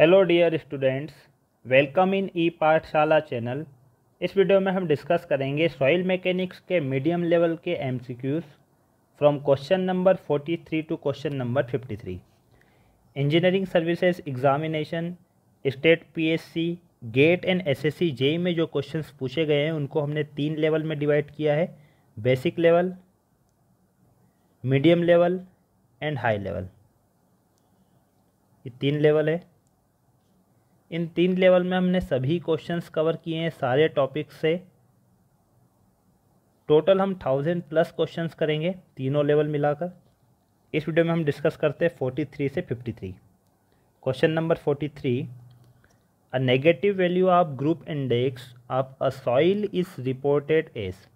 Hello dear students welcome in e Pathshala channel इस video में हम डिस्कस करेंगे सॉइल मैकेनिक्स के मीडियम लेवल के MCQs from question number 43 to question number 53 engineering services examination state PSC GATE and SSC JE में जो questions पूछे गए हैं उनको हमने तीन लेवल में डिवाइड किया है basic level medium level and high level ये तीन लेवल है इन तीन लेवल में हमने सभी क्वेश्चंस कवर किए हैं सारे टॉपिक से टोटल हम थाउजेंड प्लस क्वेश्चंस करेंगे तीनों लेवल मिलाकर इस वीडियो में हम डिस्कस करते हैं फोर्टी थ्री से fifty three question number forty three a negative value of group index of a soil is reported as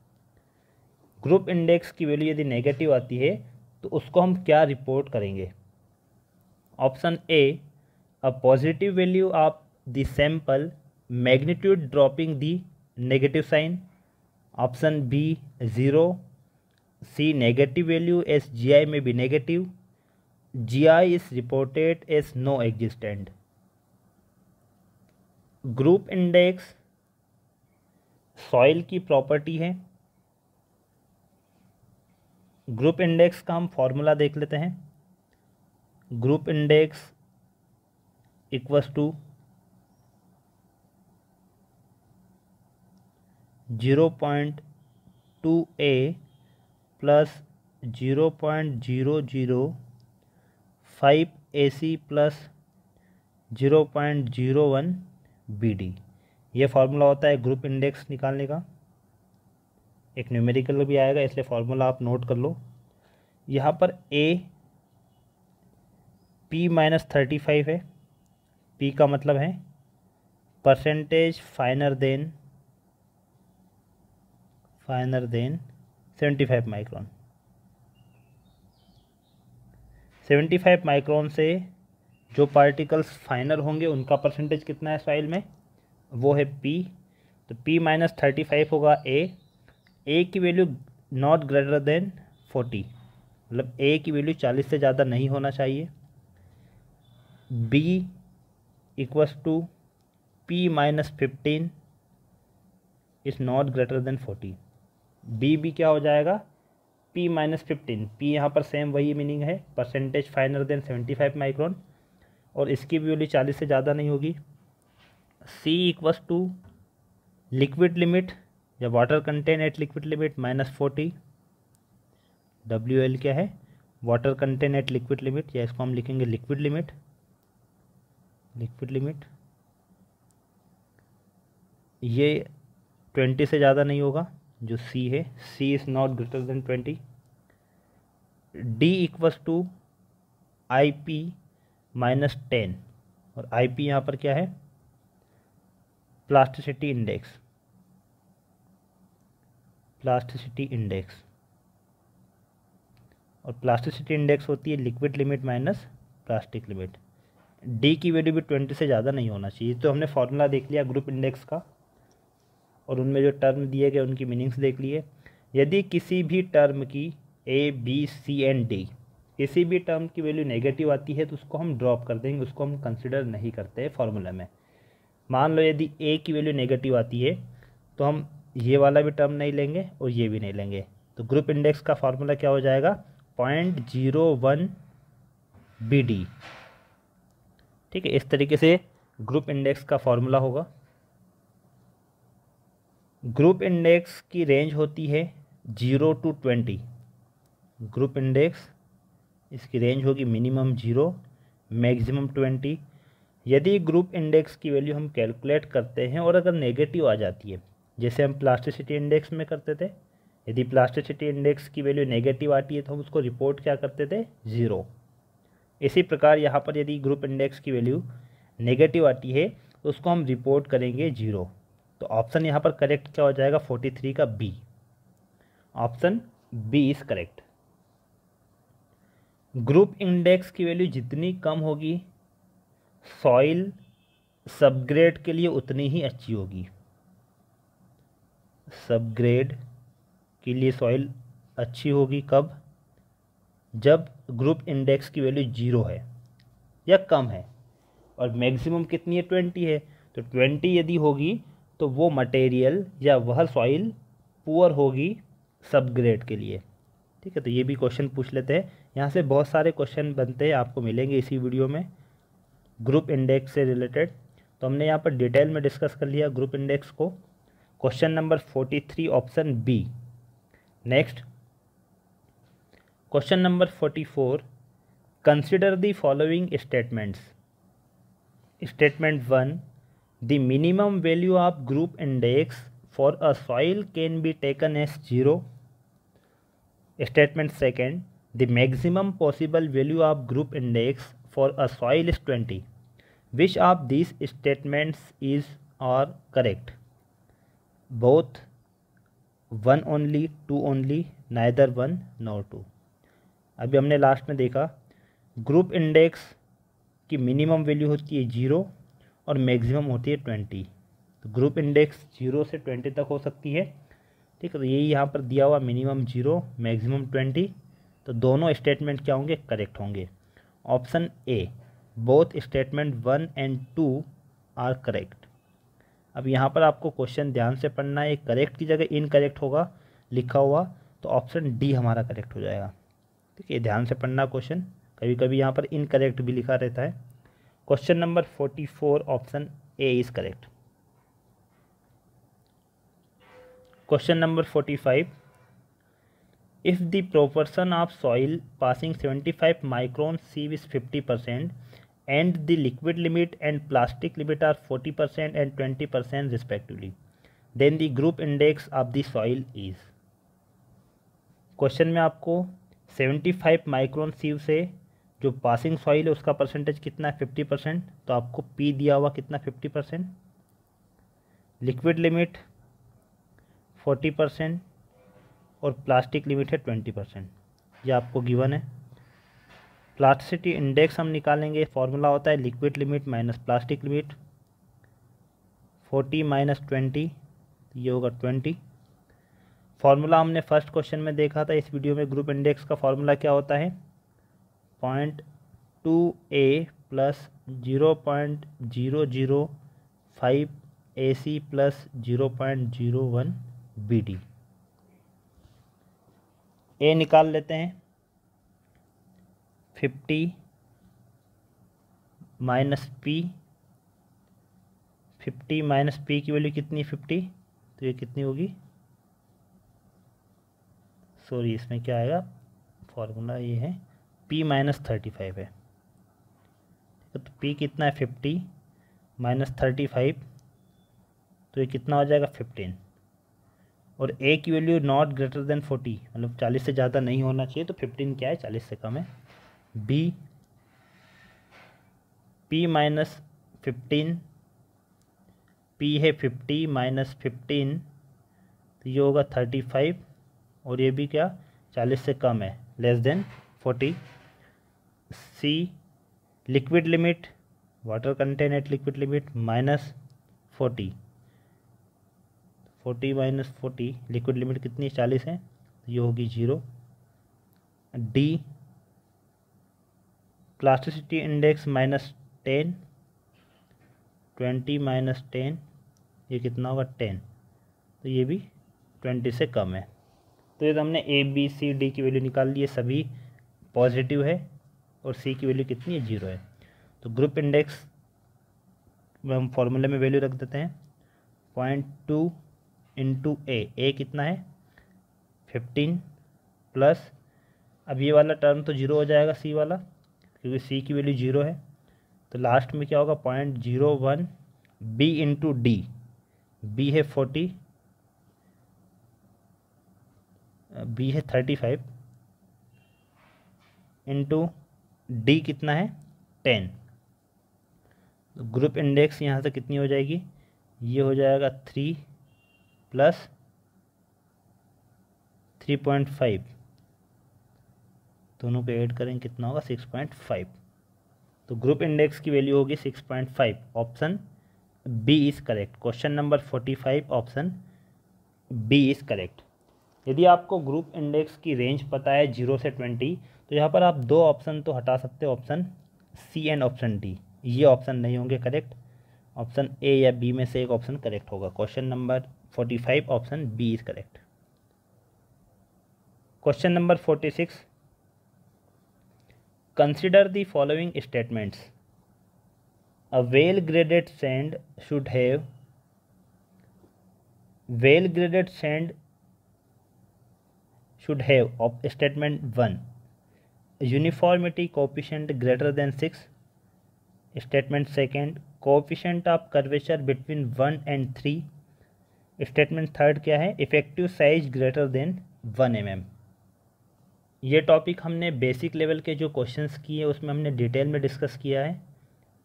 group index की वैल्यू यदि नेगेटिव आती है तो उसको हम क्या रिपोर्ट करेंगे option A a positive value of the sample magnitude dropping the negative sign option B zero C negative value as G I में भी negative G I is reported as no existent group index soil की property है group index का हम formula देख लेते हैं group index equals to zero point two A plus zero point zero zero five A C plus zero point zero one B D ये formula होता है ग्रुप इंडेक्स निकालने का एक न्यूमेरिकल भी आएगा इसलिए फार्मूला आप नोट कर लो यहाँ पर A P minus thirty five है पी का मतलब है percentage finer than finer than 75 micron 75 micron से जो पार्टिकल्स फाइनल होंगे उनका परसेंटेज कितना है सॉइल में वो है पी तो पी माइनस थर्टी फाइव होगा ए ए की value not greater than forty मतलब ए की वैल्यू चालीस से ज़्यादा नहीं होना चाहिए B equals to P minus fifteen is not greater than forty B भी क्या हो जाएगा पी माइनस फिफ्टीन पी यहाँ पर सेम वही मीनिंग है percentage finer than seventy five micron और इसकी भी वैल्यू चालीस से ज़्यादा नहीं होगी C equals to liquid limit या water content at liquid limit minus forty W L क्या है water content at liquid limit या इसको हम लिखेंगे लिक्विड लिमिट लिक्विड लिमिट ये ट्वेंटी से ज़्यादा नहीं होगा जो सी है C is not greater than twenty D equals to I P minus ten और आई पी यहाँ पर क्या है प्लास्टिसिटी इंडेक्स प्लास्टिसिटी इंडेक्स और प्लास्टिसिटी इंडेक्स होती है liquid limit minus plastic limit D की वैल्यू भी ट्वेंटी से ज़्यादा नहीं होना चाहिए तो हमने फॉर्मूला देख लिया ग्रुप इंडेक्स का और उनमें जो टर्म दिए गए उनकी मीनिंग्स देख लिए यदि किसी भी टर्म की A B C and D किसी भी टर्म की वैल्यू नेगेटिव आती है तो उसको हम ड्रॉप कर देंगे उसको हम कंसिडर नहीं करते फार्मूला में मान लो यदि ए की वैल्यू नेगेटिव आती है तो हम ये वाला भी टर्म नहीं लेंगे और ये भी नहीं लेंगे तो ग्रुप इंडेक्स का फार्मूला क्या हो जाएगा point zero one B D ठीक है इस तरीके से ग्रुप इंडेक्स का फार्मूला होगा ग्रुप इंडेक्स की रेंज होती है zero to twenty group index इसकी रेंज होगी मिनिमम जीरो मैक्सिमम ट्वेंटी यदि ग्रुप इंडेक्स की वैल्यू हम कैलकुलेट करते हैं और अगर नेगेटिव आ जाती है जैसे हम प्लास्टिसिटी इंडेक्स में करते थे यदि प्लास्टिसिटी इंडेक्स की वैल्यू नेगेटिव आती है तो हम उसको रिपोर्ट क्या करते थे ज़ीरो इसी प्रकार यहाँ पर यदि ग्रुप इंडेक्स की वैल्यू नेगेटिव आती है तो उसको हम रिपोर्ट करेंगे ज़ीरो तो ऑप्शन यहाँ पर करेक्ट क्या हो जाएगा फोर्टी थ्री का B option B is correct group index की वैल्यू जितनी कम होगी सॉइल सबग्रेड के लिए उतनी ही अच्छी होगी सबग्रेड के लिए सॉइल अच्छी होगी कब जब ग्रुप इंडेक्स की वैल्यू जीरो है या कम है और मैक्सिमम कितनी है ट्वेंटी है तो ट्वेंटी यदि होगी तो वो मटेरियल या वह सॉइल पुअर होगी सब ग्रेड के लिए ठीक है तो ये भी क्वेश्चन पूछ लेते हैं यहाँ से बहुत सारे क्वेश्चन बनते हैं आपको मिलेंगे इसी वीडियो में ग्रुप इंडेक्स से रिलेटेड तो हमने यहाँ पर डिटेल में डिस्कस कर लिया ग्रुप इंडेक्स को question number forty three option B next question number forty four consider the following statements statement one the minimum value of group index for a soil can be taken as 0 statement second the maximum possible value of group index for a soil is 20 which of these statements is are correct both one only two only neither one nor two अभी हमने last में देखा group index की minimum value होती है zero और maximum होती है ट्वेंटी तो ग्रुप इंडेक्स जीरो से ट्वेंटी तक हो सकती है ठीक है तो यही यहाँ पर दिया हुआ मिनिमम जीरो मैक्सिमम ट्वेंटी तो दोनों स्टेटमेंट क्या होंगे करेक्ट होंगे option A both statement one and two are correct अब यहाँ पर आपको क्वेश्चन ध्यान से पढ़ना है करेक्ट की जगह इनकरेक्ट होगा लिखा हुआ तो ऑप्शन डी हमारा करेक्ट हो जाएगा ठीक है ध्यान से पढ़ना क्वेश्चन कभी कभी यहाँ पर इनकरेक्ट भी लिखा रहता है question number forty four option A is correct question number forty five if the proportion of soil passing seventy five micron sieve is fifty percent and the liquid limit and plastic limit are forty percent and twenty percent respectively then the group index of the soil is question में आपको seventy five micron सीव से जो passing soil है उसका percentage कितना है fifty percent तो आपको पी दिया हुआ कितना fifty percent liquid limit forty percent और प्लास्टिक लिमिट है ट्वेंटी परसेंट ये आपको गिवन है प्लास्टिसिटी इंडेक्स हम निकालेंगे फॉर्मूला होता है liquid limit minus plastic limit forty minus twenty ये होगा ट्वेंटी फार्मूला हमने फर्स्ट क्वेश्चन में देखा था इस वीडियो में ग्रुप इंडेक्स का फार्मूला क्या होता है point two A plus zero point zero zero five A C plus zero point zero one B D A निकाल लेते हैं fifty minus P fifty minus P की वैल्यू कितनी फिफ्टी तो ये कितनी होगी सॉरी इसमें क्या आएगा फॉर्मूला ये है पी माइनस थर्टी फाइव है तो पी कितना है फिफ्टी माइनस थर्टी फाइव तो ये कितना हो जाएगा फिफ्टीन और ए की value not greater than forty मतलब चालीस से ज़्यादा नहीं होना चाहिए तो फिफ्टीन क्या है चालीस से कम है B P minus fifteen P है फिफ्टी माइनस फिफ्टीन तो ये होगा थर्टी फाइव और ये भी क्या चालीस से कम है less than forty C liquid limit water content at liquid limit minus forty forty minus forty liquid limit कितनी चालीस है ये होगी zero D plasticity index minus ten twenty minus ten ये कितना होगा टेन तो ये भी ट्वेंटी से कम है तो ये तो हमने ए बी सी डी की वैल्यू निकाल ली है सभी पॉजिटिव है और सी की वैल्यू कितनी है जीरो है तो ग्रुप इंडेक्स में हम फॉर्मूले में वैल्यू रख देते हैं point two into A A कितना है फिफ्टीन प्लस अब ये वाला टर्म तो जीरो हो जाएगा सी वाला क्योंकि सी की वैल्यू जीरो है तो लास्ट में क्या होगा point zero one B into D B है फोर्टी बी है थर्टी फाइव इंटू डी कितना है टेन तो ग्रुप इंडेक्स यहाँ से कितनी हो जाएगी ये हो जाएगा three plus three point five दोनों को ऐड करें कितना होगा सिक्स पॉइंट फाइव तो ग्रुप इंडेक्स की वैल्यू होगी six point five option B is correct question number forty five option B is correct यदि आपको ग्रुप इंडेक्स की रेंज पता है जीरो से ट्वेंटी तो यहाँ पर आप दो ऑप्शन तो हटा सकते हो option C and option D ये ऑप्शन नहीं होंगे करेक्ट ऑप्शन ए या बी में से एक ऑप्शन करेक्ट होगा question number forty five option B is correct question number forty six consider the following statements a well graded sand should have well graded sand should have of statement one uniformity coefficient greater than six statement second coefficient of curvature between one and three statement third क्या है effective size greater than one M M ये topic हमने basic level के जो question किए उसमें हमने detail में डिस्कस किया है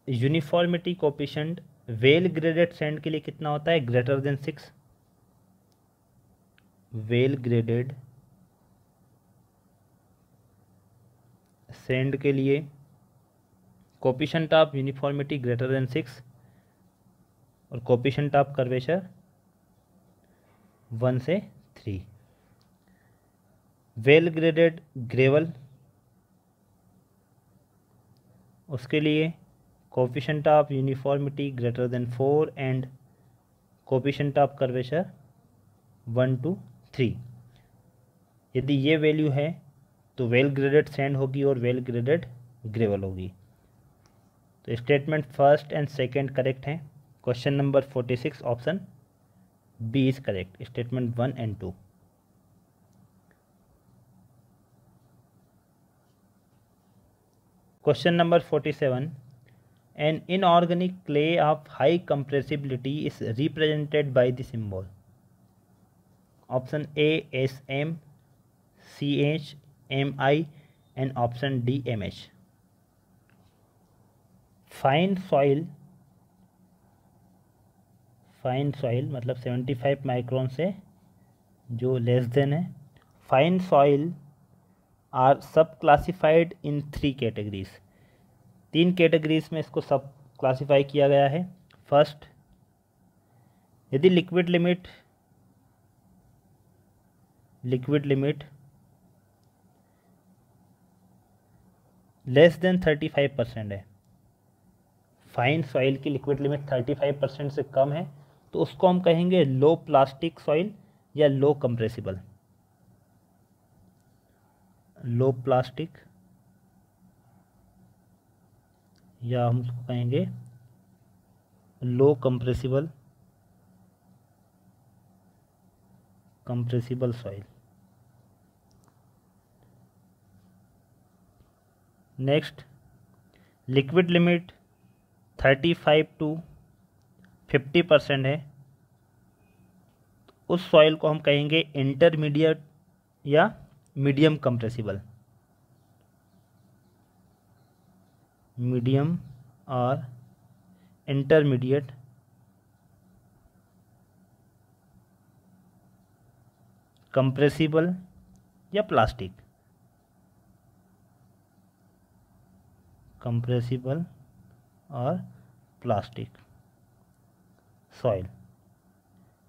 uniformity coefficient well graded sand के लिए कितना होता है greater than six well graded sand के लिए coefficient of uniformity greater than six और कोपिशंट ऑफ कर्वेचर वन से थ्री वेल ग्रेडेड ग्रेवल उसके लिए coefficient of uniformity greater than four and coefficient of curvature one two three यदि ये value है तो वेल ग्रेडेड सैंड होगी और वेल ग्रेडेड ग्रेवल होगी तो statement first and second correct हैं question number forty six option B is correct statement one and two question number forty seven an inorganic clay of high compressibility is represented by the symbol option A S M C H M I and option D M H fine soil fine soil मतलब seventy five micron से जो less than है fine soil are sub classified in three categories तीन categories में इसको sub classify किया गया है फर्स्ट यदि liquid limit liquid limit less than thirty five percent है फाइन सॉइल की liquid limit thirty five percent से कम है तो उसको हम कहेंगे लो प्लास्टिक सॉइल या लो कंप्रेसिबल लो प्लास्टिक या हम उसको कहेंगे low compressible compressible soil next liquid limit thirty five to fifty percent है उस सॉइल को हम कहेंगे इंटरमीडिएट या मीडियम कंप्रेसिबल मीडियम और इंटरमीडिएट कंप्रेसिबल या प्लास्टिक कंप्रेसिबल और प्लास्टिक सॉइल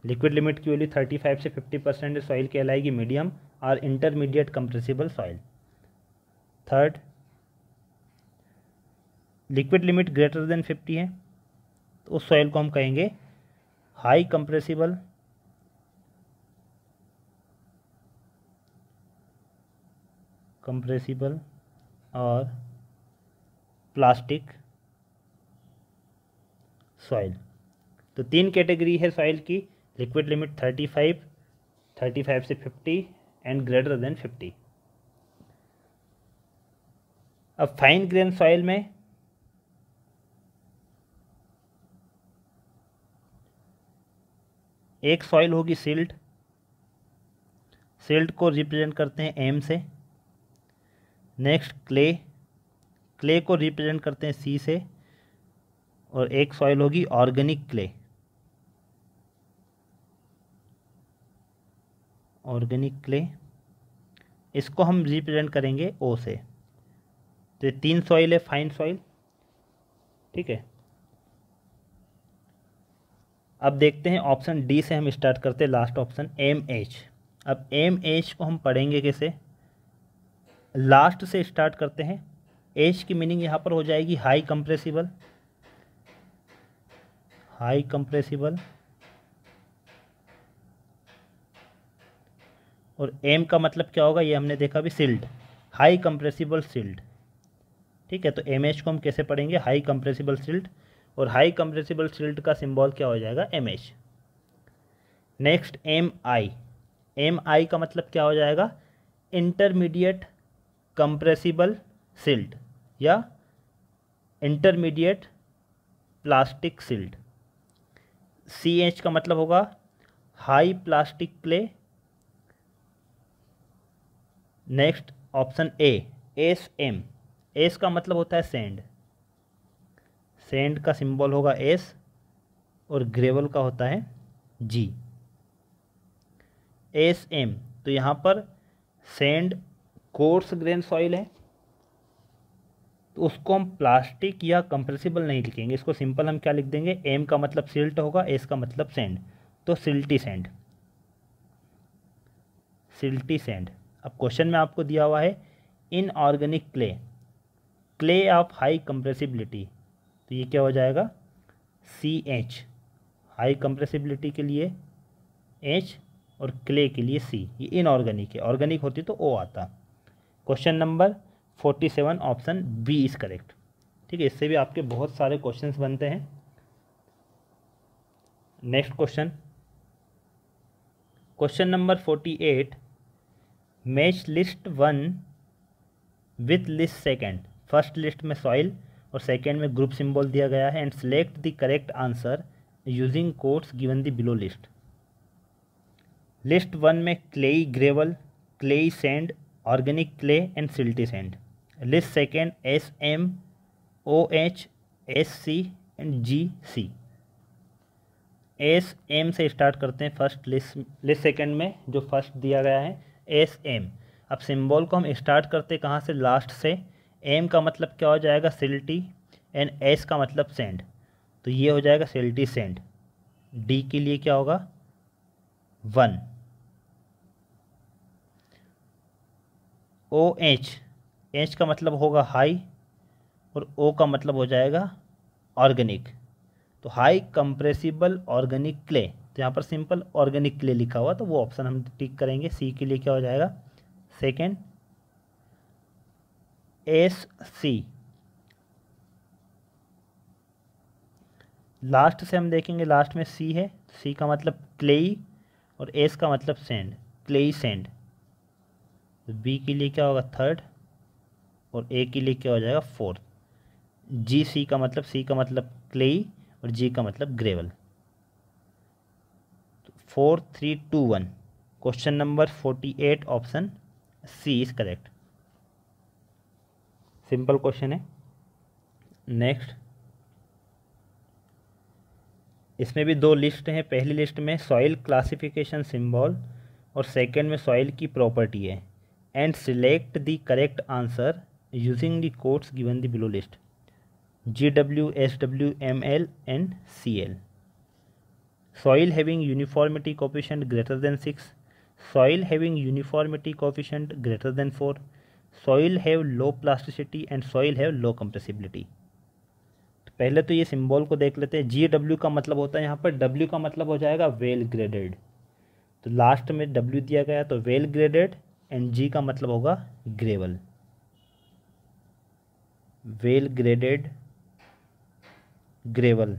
लिक्विड लिमिट की वैल्यू 35 से 50 परसेंट सॉइल कहलाएगी मीडियम और intermediate compressible soil third liquid limit greater than 50 है तो उस सॉइल को हम कहेंगे हाई कंप्रेसिबल कंप्रेसिबल और प्लास्टिक सॉइल तो तीन कैटेगरी है सॉइल की liquid limit thirty five thirty five से fifty and greater than fifty अब फाइन ग्रेन सॉइल में एक सॉइल होगी सिल्ट सिल्ट को रिप्रेजेंट करते हैं एम से नेक्स्ट क्ले क्ले को रिप्रेजेंट करते हैं सी से और एक सॉइल होगी ऑर्गेनिक क्ले ऑर्गेनिक क्ले इसको हम रिप्रेजेंट करेंगे ओ से तो ये तीन सॉइल है फाइन सॉइल ठीक है अब देखते हैं ऑप्शन डी से हम स्टार्ट करते हैं लास्ट ऑप्शन एम एच अब एम एच को हम पढ़ेंगे कैसे लास्ट से स्टार्ट करते हैं एच की मीनिंग यहाँ पर हो जाएगी हाई कंप्रेसिबल हाई कंप्रेसिबल और एम का मतलब क्या होगा ये हमने देखा भी सील्ड हाई कंप्रेसिबल सील्ड ठीक है तो एम एच को हम कैसे पढ़ेंगे हाई कंप्रेसिबल सील्ड और हाई कंप्रेसिबल सील्ड का सिंबल क्या हो जाएगा M H next M I M I का मतलब क्या हो जाएगा इंटरमीडिएट कंप्रेसिबल सील्ड या intermediate plastic silt C H का मतलब होगा high plastic clay next option A S M S का मतलब होता है सेंड सेंड का सिंबल होगा एस और ग्रेवल का होता है जी एस एम तो यहाँ पर सेंड कोर्स ग्रेन सॉइल है तो उसको हम प्लास्टिक या कंप्रेसिबल नहीं लिखेंगे इसको सिंपल हम क्या लिख देंगे एम का मतलब सिल्ट होगा एस का मतलब सेंड तो सिल्टी सेंड सिल्टी सेंड अब क्वेश्चन में आपको दिया हुआ है inorganic clay clay of high compressibility तो ये क्या हो जाएगा सी एच हाई कंप्रेसिबिलिटी के लिए एच और क्ले के लिए सी ये इनऑर्गेनिक है ऑर्गेनिक होती तो ओ आता question number forty seven option B is correct ठीक है इससे भी आपके बहुत सारे क्वेश्चंस बनते हैं next question question number forty eight match list one with list second first list में सॉइल और सेकेंड में ग्रुप सिंबल दिया गया है and select the correct answer using codes given the below list list one में clay gravel clay sand organic clay and silty sand list second S M O H S C and G C S M से start करते हैं first list list second में जो first दिया गया है S M अब सिंबल को हम स्टार्ट करते हैं कहाँ से लास्ट से एम का मतलब क्या हो जाएगा सिल्टी एंड एस का मतलब सेंड तो ये हो जाएगा सिल्टी सेंड डी के लिए क्या होगा वन ओ एच एच का मतलब होगा हाई और ओ का मतलब हो जाएगा ऑर्गेनिक तो हाई कंप्रेसिबल ऑर्गेनिक क्ले तो यहाँ पर सिंपल ऑर्गेनिक क्ले लिखा हुआ तो वो ऑप्शन हम टिक करेंगे सी के लिए क्या हो जाएगा सेकेंड एस सी लास्ट से हम देखेंगे लास्ट में सी है सी का मतलब क्लेई और एस का मतलब सेंड क्लेई सेंड तो बी के लिए क्या होगा थर्ड और ए के लिए क्या हो जाएगा फोर्थ जी सी का मतलब सी का मतलब क्लेई और जी का मतलब gravel four three two one question number forty eight option C is correct simple question है नेक्स्ट इसमें भी दो लिस्ट हैं पहली लिस्ट में सॉइल क्लासिफिकेशन सिंबल और सेकंड में सॉइल की प्रॉपर्टी है and select the correct answer using the codes given the below list GW, SW, ML and CL. Soil having uniformity coefficient greater than 6. Soil having uniformity coefficient greater than 4. Soil have low plasticity and soil have low compressibility. तो पहले तो ये symbol को देख लेते हैं जी W का मतलब होता है यहाँ पर डब्ल्यू का मतलब हो जाएगा वेल ग्रेडेड तो लास्ट में डब्ल्यू दिया गया तो वेल ग्रेडेड एंड जी का मतलब होगा gravel well graded gravel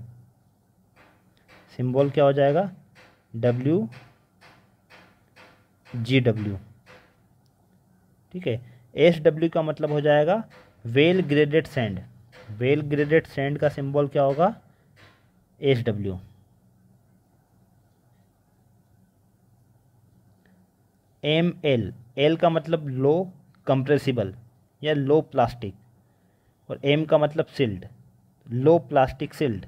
symbol क्या हो जाएगा डब्ल्यू जी डब्ल्यू ठीक है एस डब्ल्यू का मतलब हो जाएगा well graded sand well graded sand का सिंबल क्या होगा S W M L L का मतलब लो कंप्रेसिबल या लो प्लास्टिक और एम का मतलब सिल्ड लो प्लास्टिक सिल्ड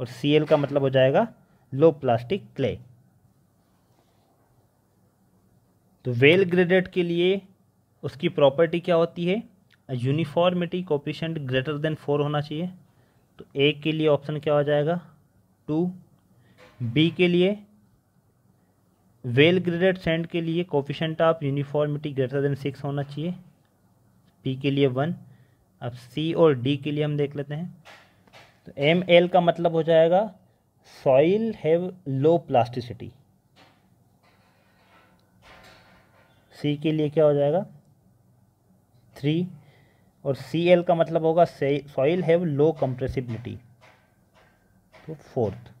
और सी एल का मतलब हो जाएगा लो प्लास्टिक क्ले तो वेल ग्रेडेड के लिए उसकी प्रॉपर्टी क्या होती है uniformity coefficient greater than four होना चाहिए तो ए के लिए ऑप्शन क्या हो जाएगा टू बी के लिए वेल ग्रेडेड सेंड के लिए coefficient of uniformity greater than six होना चाहिए पी के लिए वन अब सी और डी के लिए हम देख लेते हैं तो एम एल का मतलब हो जाएगा soil have low plasticity C के लिए क्या हो जाएगा थ्री और सी एल का मतलब होगा सॉइल हैव लो कंप्रेसिबिलिटी तो फोर्थ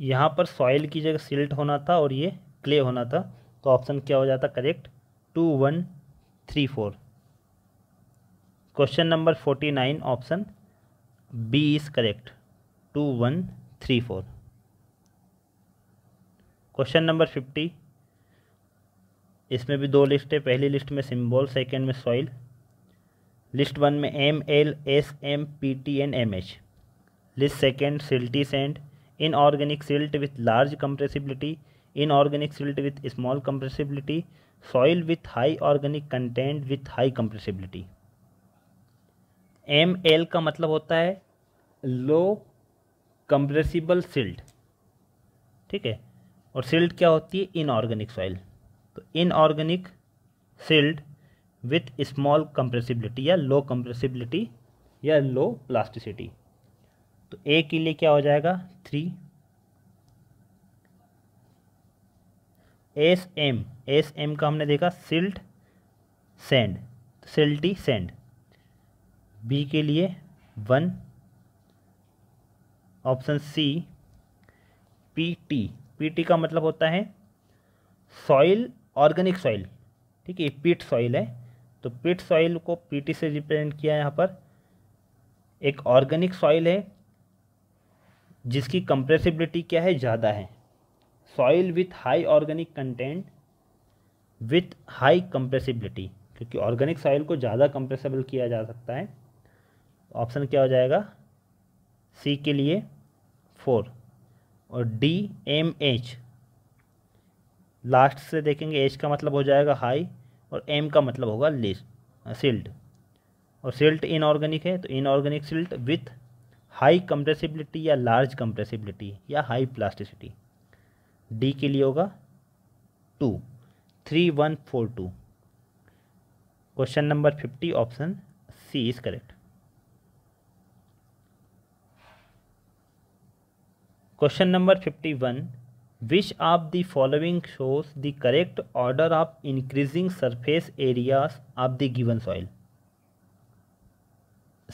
यहाँ पर सॉइल की जगह सिल्ट होना था और ये क्ले होना था तो ऑप्शन क्या हो जाता correct two one three four question number forty nine option B is correct two one three four question number fifty इसमें भी दो लिस्ट है पहली लिस्ट में सिंबल सेकंड में सॉइल लिस्ट वन में M L S M P T N M H list second silty sand inorganic silt with large compressibility inorganic silt with small compressibility soil with high organic content with high compressibility M L का मतलब होता है low compressible silt ठीक है और silt क्या होती है इनऑर्गेनिक सॉइल तो inorganic silt with small compressibility या लो कंप्रेसिबिलिटी या लो प्लास्टिसिटी तो ए के लिए क्या हो जाएगा three S M S M का हमने देखा silt sand silty sand B के लिए one option C P T P T का मतलब होता है सॉइल ऑर्गेनिक सॉइल ठीक है पीट सॉइल है तो पीट सॉइल को पी टी से रिप्रेजेंट किया है यहाँ पर एक ऑर्गेनिक सॉइल है जिसकी कंप्रेसिबिलिटी क्या है ज़्यादा है soil with high organic content with high compressibility क्योंकि ऑर्गेनिक सॉइल को ज़्यादा कंप्रेसिबल किया जा सकता है ऑप्शन क्या हो जाएगा सी के लिए फोर और डी एम एच लास्ट से देखेंगे एच का मतलब हो जाएगा हाई और एम का मतलब होगा लिस्ट सिल्ट और सिल्ट इनऑर्गेनिक है तो inorganic silt with high compressibility या लार्ज कंप्रेसिबिलिटी या हाई प्लास्टिसिटी डी के लिए होगा two three one four two question number fifty option C is correct question number fifty one which of the following shows the correct order of increasing surface areas of the given soil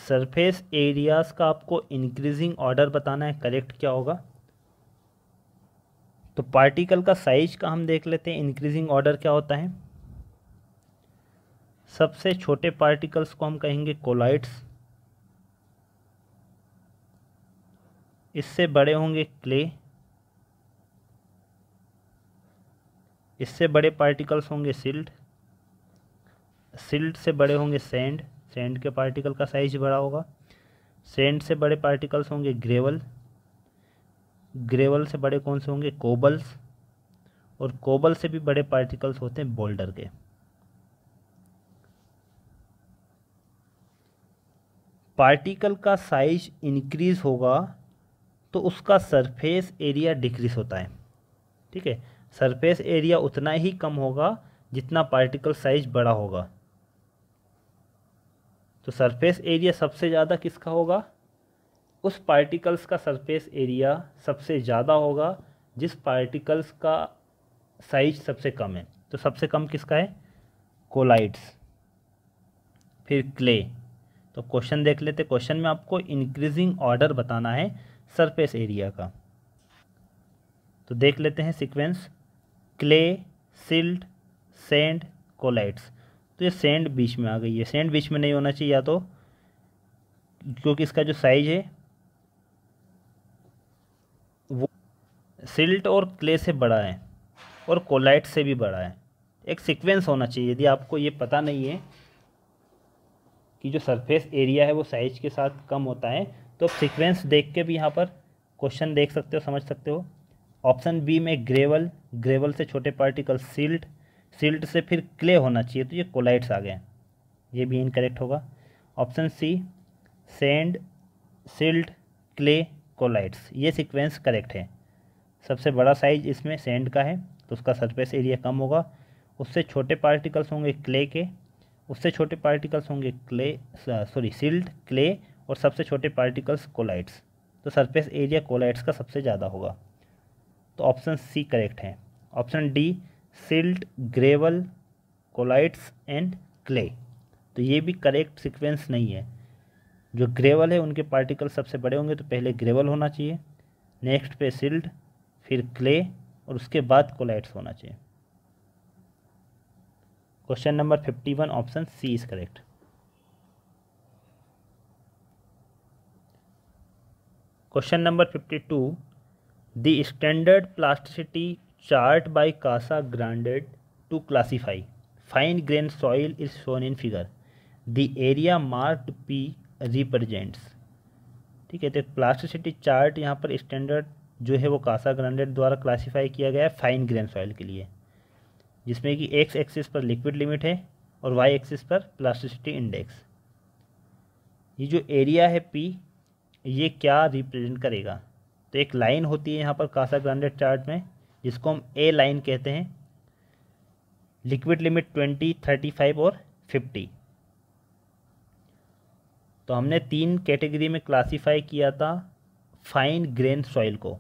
surface areas का आपको increasing order बताना है correct क्या होगा तो particle का size का हम देख लेते हैं इंक्रीजिंग ऑर्डर क्या होता है सबसे छोटे पार्टिकल्स को हम कहेंगे कोलाइट्स इससे बड़े होंगे क्ले इससे बड़े पार्टिकल्स होंगे सिल्ट सिल्ट से बड़े होंगे सैंड सैंड के पार्टिकल का साइज बड़ा होगा सैंड से बड़े पार्टिकल्स होंगे ग्रेवल ग्रेवल से बड़े कौन से होंगे कोबल्स और कोबल से भी बड़े पार्टिकल्स होते हैं बोल्डर के पार्टिकल का साइज इंक्रीज होगा तो उसका सरफेस एरिया डिक्रीज होता है ठीक है सरफेस एरिया उतना ही कम होगा जितना पार्टिकल साइज बड़ा होगा तो सरफेस एरिया सबसे ज़्यादा किसका होगा उस पार्टिकल्स का सरफेस एरिया सबसे ज़्यादा होगा जिस पार्टिकल्स का साइज सबसे कम है तो सबसे कम किसका है कोलाइट्स फिर क्ले तो क्वेश्चन देख लेते क्वेश्चन में आपको इंक्रीजिंग ऑर्डर बताना है सरफेस एरिया का तो देख लेते हैं sequence clay silt sand colloids तो ये सेंड बीच में आ गई है सेंड बीच में नहीं होना चाहिए या तो क्योंकि इसका जो साइज है वो सिल्ट और क्ले से बड़ा है और कोलाइट से भी बड़ा है एक सीक्वेंस होना चाहिए यदि आपको ये पता नहीं है कि जो सरफेस एरिया है वो साइज के साथ कम होता है तो आप सीक्वेंस देख के भी यहाँ पर क्वेश्चन देख सकते हो समझ सकते हो ऑप्शन बी में ग्रेवल ग्रेवल से छोटे पार्टिकल सिल्ट सिल्ट से फिर क्ले होना चाहिए तो ये कोलाइट्स आ गए ये भी इनकरेक्ट होगा option C sand silt clay colloids ये सीक्वेंस करेक्ट है सबसे बड़ा साइज इसमें सेंड का है तो उसका सरफेस एरिया कम होगा उससे छोटे पार्टिकल्स होंगे क्ले के उससे छोटे पार्टिकल्स होंगे क्ले सॉरी सिल्ड क्ले और सबसे छोटे पार्टिकल्स कोलाइट्स तो सरफेस एरिया कोलाइट्स का सबसे ज़्यादा होगा तो ऑप्शन सी करेक्ट है option D silt gravel colloids and clay तो ये भी करेक्ट सीक्वेंस नहीं है जो ग्रेवल है उनके पार्टिकल सबसे बड़े होंगे तो पहले ग्रेवल होना चाहिए नेक्स्ट पे सिल्ड फिर क्ले और उसके बाद कोलाइट्स होना चाहिए question number fifty one option C is correct question number fifty two the standard plasticity chart by Casagrande to classify fine grain soil is shown in figure the area marked P represents ठीक है तो plasticity chart यहाँ पर standard जो है वो Kasa granted द्वारा classify किया गया है फाइन ग्रेन सॉइल के लिए जिसमें कि एक्स एक्सिस पर लिक्विड लिमिट है और वाई एक्सिस पर प्लास्टिसिटी इंडेक्स ये जो एरिया है पी ये क्या रिप्रेजेंट करेगा तो एक लाइन होती है यहाँ पर कासा ग्रांडेड चार्ट में जिसको हम ए लाइन कहते हैं liquid limit twenty thirty five और फिफ्टी तो हमने तीन कैटेगरी में क्लासीफाई किया था फाइन ग्रेन सॉइल को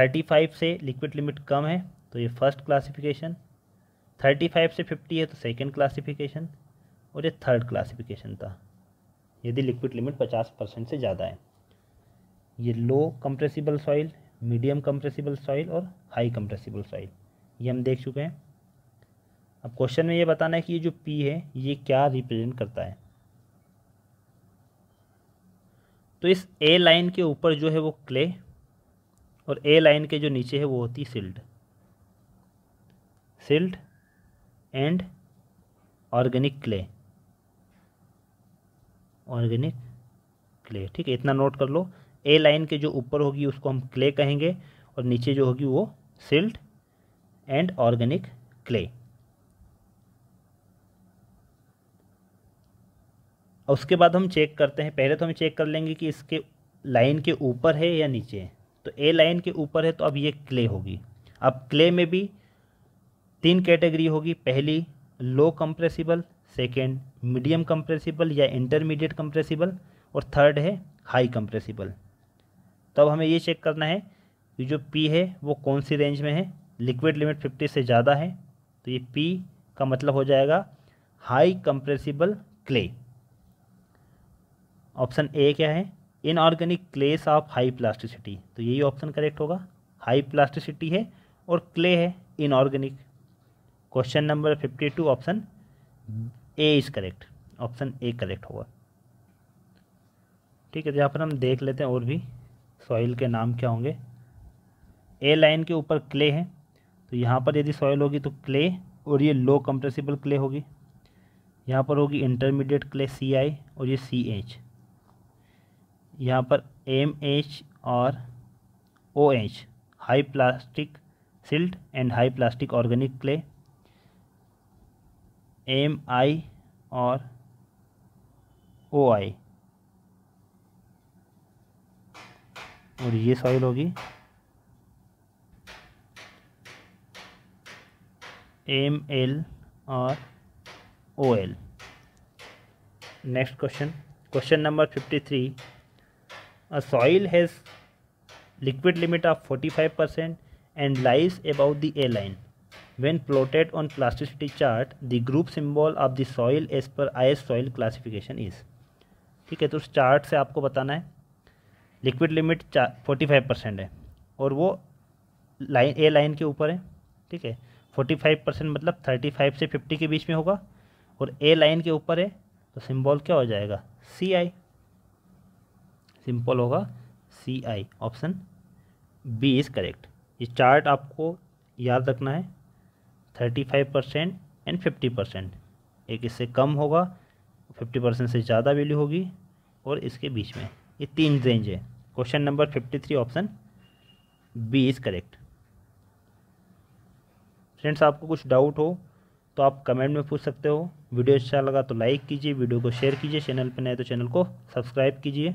35 से लिक्विड लिमिट कम है तो ये फर्स्ट क्लासिफिकेशन 35 से 50 है तो सेकंड क्लासिफिकेशन और ये थर्ड क्लासिफिकेशन था यदि लिक्विड लिमिट 50 परसेंट से ज़्यादा है ये low compressible soil medium compressible soil और हाई कंप्रेसिबल सॉइल ये हम देख चुके हैं अब क्वेश्चन में ये बताना है कि ये जो पी है ये क्या रिप्रेजेंट करता है तो इस ए लाइन के ऊपर जो है वो क्ले और ए लाइन के जो नीचे है वो होती silt silt and organic clay organic clay ठीक है इतना नोट कर लो ए लाइन के जो ऊपर होगी उसको हम क्ले कहेंगे और नीचे जो होगी वो सिल्ड एंड ऑर्गेनिक क्ले और उसके बाद हम चेक करते हैं पहले तो हम चेक कर लेंगे कि इसके लाइन के ऊपर है या नीचे है तो ए लाइन के ऊपर है तो अब ये क्ले होगी अब क्ले में भी तीन कैटेगरी होगी पहली low compressible second medium compressible या इंटरमीडिएट कंप्रेसिबल और थर्ड है हाई कंप्रेसिबल तब हमें ये चेक करना है कि जो पी है वो कौन सी रेंज में है लिक्विड लिमिट फिफ्टी से ज़्यादा है तो ये पी का मतलब हो जाएगा high compressible clay option A क्या है inorganic clays of high plasticity तो यही ऑप्शन करेक्ट होगा हाई प्लास्टिसिटी है और क्ले है inorganic question number fifty two option A is correct option A correct होगा ठीक है यहाँ पर हम देख लेते हैं और भी सॉइल के नाम क्या होंगे ए लाइन के ऊपर क्ले है तो यहाँ पर यदि सॉइल होगी तो क्ले और ये लो कंप्रेसिबल क्ले होगी यहाँ पर होगी इंटरमीडिएट क्ले सी आई और ये सी एच यहाँ पर एम एच और O H high plastic silt and high plastic organic clay M I और ओ आई और ये सॉइल होगी एम एल और O L next question question number fifty three A soil has liquid limit of 45% and lies above the A line. When plotted on plasticity chart, the group symbol of the soil as per IS soil classification is. ठीक है तो उस chart से आपको बताना है liquid limit forty five percent है और वो लाइन ए लाइन के ऊपर है ठीक है फोर्टी फाइव परसेंट मतलब थर्टी फाइव से फिफ्टी के बीच में होगा और ए लाइन के ऊपर है तो सिंबल क्या हो जाएगा सी आई सिंपल होगा C I option B is correct ये चार्ट आपको याद रखना है thirty five percent and fifty percent एक इससे कम होगा फिफ्टी परसेंट से ज़्यादा वैल्यू होगी और इसके बीच में ये तीन रेंज है question number fifty three option B is correct friends आपको कुछ डाउट हो तो आप कमेंट में पूछ सकते हो वीडियो अच्छा लगा तो लाइक कीजिए वीडियो को शेयर कीजिए चैनल पर नए तो चैनल को सब्सक्राइब कीजिए